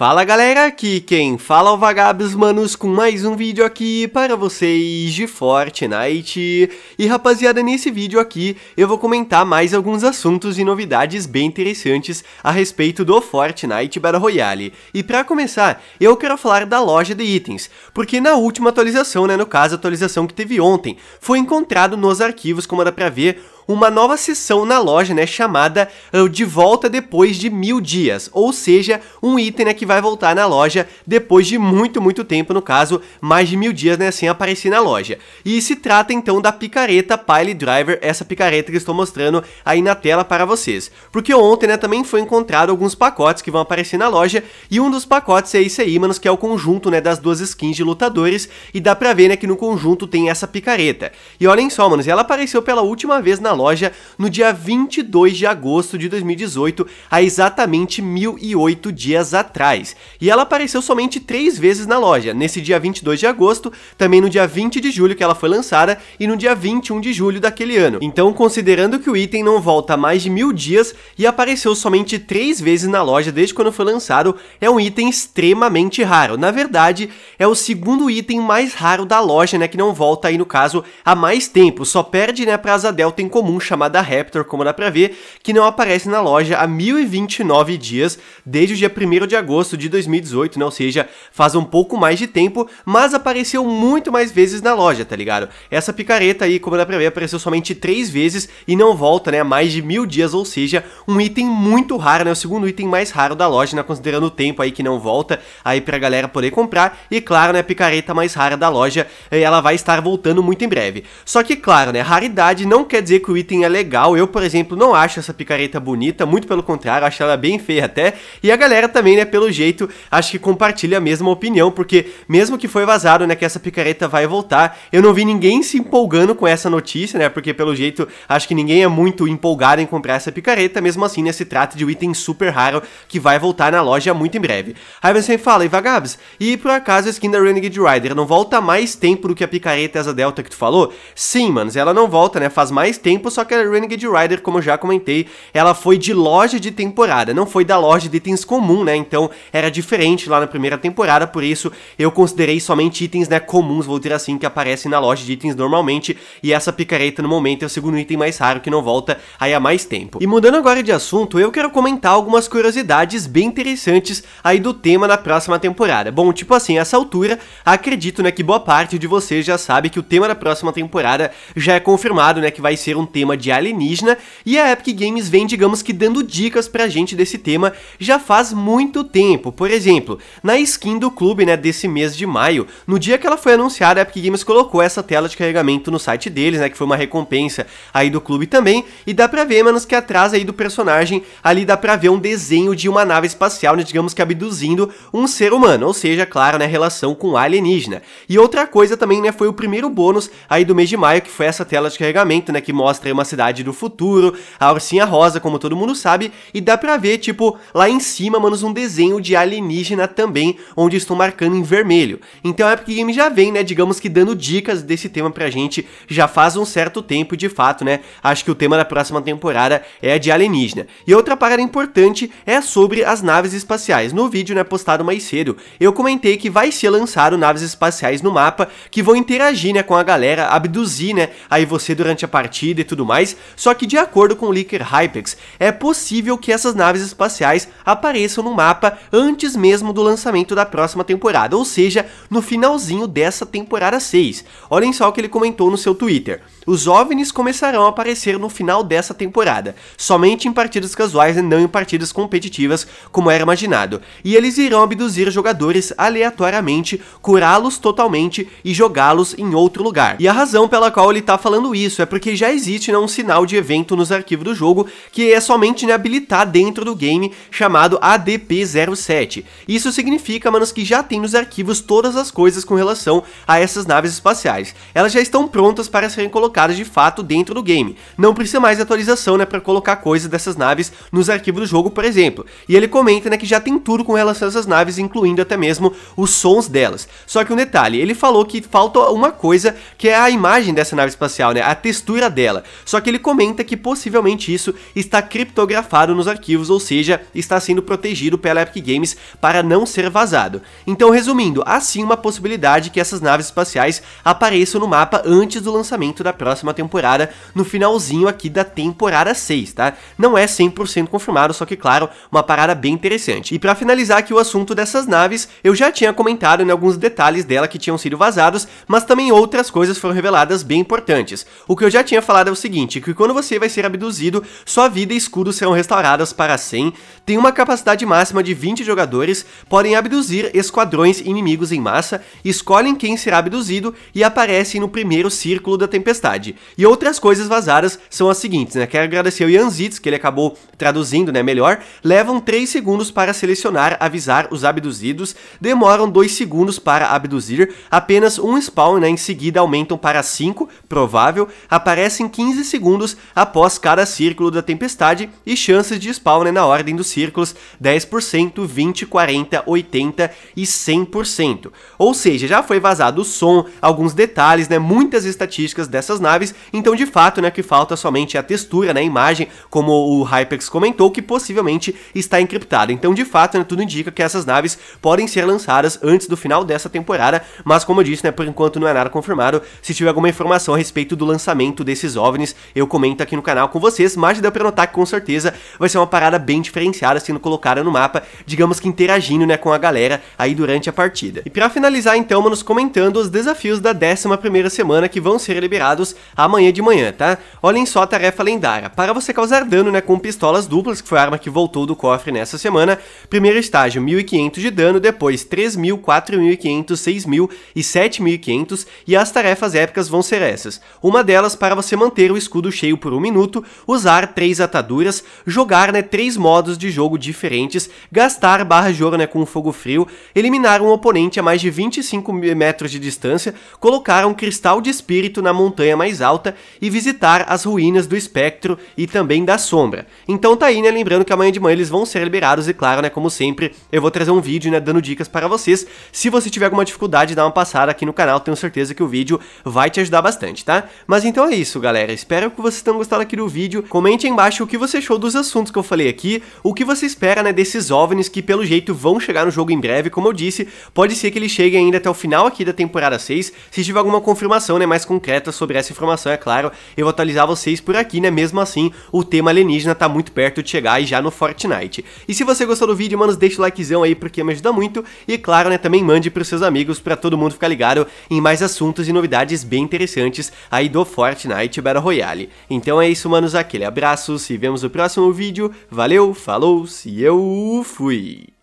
Fala galera, aqui quem fala é o Vagabos Manos com mais um vídeo aqui para vocês de Fortnite. E rapaziada, nesse vídeo aqui eu vou comentar mais alguns assuntos e novidades bem interessantes a respeito do Fortnite Battle Royale. E para começar, eu quero falar da loja de itens, porque na última atualização, né, no caso a atualização que teve ontem, foi encontrado nos arquivos, como dá pra ver, uma nova sessão na loja, né, chamada uh, De Volta Depois de Mil Dias, ou seja, um item né, que vai voltar na loja depois de muito, muito tempo, no caso, mais de mil dias né, sem aparecer na loja. E se trata então da picareta Pile Driver, essa picareta que estou mostrando aí na tela para vocês. Porque ontem né, também foi encontrado alguns pacotes que vão aparecer na loja, e um dos pacotes é esse aí, manos, que é o conjunto né, das duas skins de lutadores, e dá pra ver né, que no conjunto tem essa picareta. E olhem só, manos, ela apareceu pela última vez na loja loja no dia 22 de agosto de 2018, há exatamente 1008 dias atrás. E ela apareceu somente três vezes na loja, nesse dia 22 de agosto, também no dia 20 de julho que ela foi lançada e no dia 21 de julho daquele ano. Então, considerando que o item não volta há mais de mil dias e apareceu somente três vezes na loja desde quando foi lançado, é um item extremamente raro. Na verdade, é o segundo item mais raro da loja, né, que não volta aí no caso há mais tempo, só perde né para Asa em comum comum chamada Raptor, como dá pra ver, que não aparece na loja há 1029 dias, desde o dia 1 de agosto de 2018, né? Ou seja, faz um pouco mais de tempo, mas apareceu muito mais vezes na loja, tá ligado? Essa picareta aí, como dá pra ver, apareceu somente 3 vezes e não volta, né? Há mais de mil dias, ou seja, um item muito raro, né? O segundo item mais raro da loja, né? Considerando o tempo aí que não volta aí pra galera poder comprar. E claro, né? A picareta mais rara da loja, eh, ela vai estar voltando muito em breve. Só que, claro, né? Raridade não quer dizer que o item é legal. Eu, por exemplo, não acho essa picareta bonita, muito pelo contrário, acho ela bem feia até. E a galera também, né, pelo jeito, acho que compartilha a mesma opinião, porque mesmo que foi vazado, né, que essa picareta vai voltar, eu não vi ninguém se empolgando com essa notícia, né, porque pelo jeito, acho que ninguém é muito empolgado em comprar essa picareta, mesmo assim, né, se trata de um item super raro que vai voltar na loja muito em breve. Aí você fala, e vagabes, e por acaso a skin da Renegade Rider não volta mais tempo do que a picareta essa Delta que tu falou? Sim, manos, ela não volta, né, faz mais tempo tempo, só que a Renegade Rider, como eu já comentei, ela foi de loja de temporada, não foi da loja de itens comum, né? Então era diferente lá na primeira temporada, por isso eu considerei somente itens, né, comuns, vou dizer assim, que aparecem na loja de itens normalmente, e essa picareta no momento é o segundo item mais raro que não volta aí há mais tempo. E mudando agora de assunto, eu quero comentar algumas curiosidades bem interessantes aí do tema na próxima temporada. Bom, tipo assim, a essa altura, acredito, né, que boa parte de vocês já sabe que o tema da próxima temporada já é confirmado, né, que vai ser um tema de alienígena, e a Epic Games vem, digamos que, dando dicas pra gente desse tema já faz muito tempo. Por exemplo, na skin do clube, né, desse mês de maio, no dia que ela foi anunciada, a Epic Games colocou essa tela de carregamento no site deles, né, que foi uma recompensa aí do clube também, e dá pra ver, menos que atrás aí do personagem, ali dá pra ver um desenho de uma nave espacial, né, digamos que abduzindo um ser humano, ou seja, claro, né, relação com alienígena. E outra coisa também, né, foi o primeiro bônus aí do mês de maio, que foi essa tela de carregamento, né, que mostra mostra uma cidade do futuro, a ursinha rosa, como todo mundo sabe, e dá pra ver, tipo, lá em cima, manos, um desenho de alienígena também, onde estou marcando em vermelho. Então a é Epic Games já vem, né, digamos que dando dicas desse tema pra gente já faz um certo tempo, de fato, né? Acho que o tema da próxima temporada é de alienígena. E outra parada importante é sobre as naves espaciais. No vídeo, né, postado mais cedo, eu comentei que vai ser lançado naves espaciais no mapa que vão interagir, né, com a galera, abduzir, né, aí você durante a partida e tudo mais, só que de acordo com o leaker Hypex, é possível que essas naves espaciais apareçam no mapa antes mesmo do lançamento da próxima temporada, ou seja, no finalzinho dessa temporada 6. Olhem só o que ele comentou no seu Twitter. Os OVNIs começarão a aparecer no final dessa temporada, somente em partidas casuais e não em partidas competitivas, como era imaginado, e eles irão abduzir jogadores aleatoriamente, curá-los totalmente e jogá-los em outro lugar. E a razão pela qual ele tá falando isso é porque já existe não é um sinal de evento nos arquivos do jogo que é somente né, habilitar dentro do game chamado ADP-07. Isso significa, manos, que já tem nos arquivos todas as coisas com relação a essas naves espaciais. Elas já estão prontas para serem colocadas de fato dentro do game. Não precisa mais de atualização né, para colocar coisas dessas naves nos arquivos do jogo, por exemplo. E ele comenta né, que já tem tudo com relação a essas naves, incluindo até mesmo os sons delas. Só que um detalhe, ele falou que falta uma coisa que é a imagem dessa nave espacial, né, a textura dela. Só que ele comenta que possivelmente isso está criptografado nos arquivos, ou seja, está sendo protegido pela Epic Games para não ser vazado. Então, resumindo, há sim uma possibilidade que essas naves espaciais apareçam no mapa antes do lançamento da próxima temporada, no finalzinho aqui da temporada 6, tá? Não é 100% confirmado, só que claro, uma parada bem interessante. E para finalizar aqui o assunto dessas naves, eu já tinha comentado em né, alguns detalhes dela que tinham sido vazados, mas também outras coisas foram reveladas bem importantes. O que eu já tinha falado é o seguinte, que quando você vai ser abduzido, sua vida e escudo serão restauradas para 100, tem uma capacidade máxima de 20 jogadores, podem abduzir esquadrões inimigos em massa, escolhem quem será abduzido e aparecem no primeiro círculo da tempestade. E outras coisas vazadas são as seguintes, né? Quero agradecer ao Ian Zitz, que ele acabou traduzindo, né, melhor. Levam 3 segundos para selecionar, avisar os abduzidos, demoram 2 segundos para abduzir, apenas um spawn, né, em seguida aumentam para 5, provável, aparecem 15 15 segundos após cada círculo da tempestade e chances de spawn na ordem dos círculos 10%, 20%, 40%, 80% e 100%. Ou seja, já foi vazado o som, alguns detalhes, né, muitas estatísticas dessas naves, então de fato né, que falta somente a textura, né, a imagem, como o Hypex comentou, que possivelmente está encriptada. Então de fato né, tudo indica que essas naves podem ser lançadas antes do final dessa temporada, mas como eu disse, né, por enquanto não é nada confirmado, se tiver alguma informação a respeito do lançamento desses ovos, OVNIs, eu comento aqui no canal com vocês, mas deu pra notar que com certeza vai ser uma parada bem diferenciada sendo colocada no mapa, digamos que interagindo né, com a galera aí durante a partida. E pra finalizar então, manos, comentando os desafios da 11ª semana que vão ser liberados amanhã de manhã, tá? Olhem só a tarefa lendária. Para você causar dano né, com pistolas duplas, que foi a arma que voltou do cofre nessa semana, primeiro estágio 1.500 de dano, depois 3.000, 4.500, 6.000 e 7.500 e as tarefas épicas vão ser essas. Uma delas para você manter manter o escudo cheio por um minuto, usar três ataduras, jogar né, três modos de jogo diferentes, gastar barra de ouro né, com fogo frio, eliminar um oponente a mais de 25 metros de distância, colocar um cristal de espírito na montanha mais alta e visitar as ruínas do espectro e também da sombra. Então tá aí, né, lembrando que amanhã de manhã eles vão ser liberados e claro, né, como sempre, eu vou trazer um vídeo, né, dando dicas para vocês. Se você tiver alguma dificuldade, dá uma passada aqui no canal, tenho certeza que o vídeo vai te ajudar bastante, tá? Mas então é isso, galera galera, espero que vocês tenham gostado aqui do vídeo. Comente aí embaixo o que você achou dos assuntos que eu falei aqui, o que você espera, né, desses OVNIs que pelo jeito vão chegar no jogo em breve, como eu disse, pode ser que ele chegue ainda até o final aqui da temporada 6, se tiver alguma confirmação, né, mais concreta sobre essa informação, é claro, eu vou atualizar vocês por aqui, né, mesmo assim, o tema alienígena tá muito perto de chegar e já no Fortnite. E se você gostou do vídeo, mano deixa o likezão aí porque me ajuda muito e claro, né, também mande pros seus amigos para todo mundo ficar ligado em mais assuntos e novidades bem interessantes aí do Fortnite Battle Royale. Então é isso, manos, aquele abraço, se vemos no próximo vídeo, valeu, falou, se eu fui!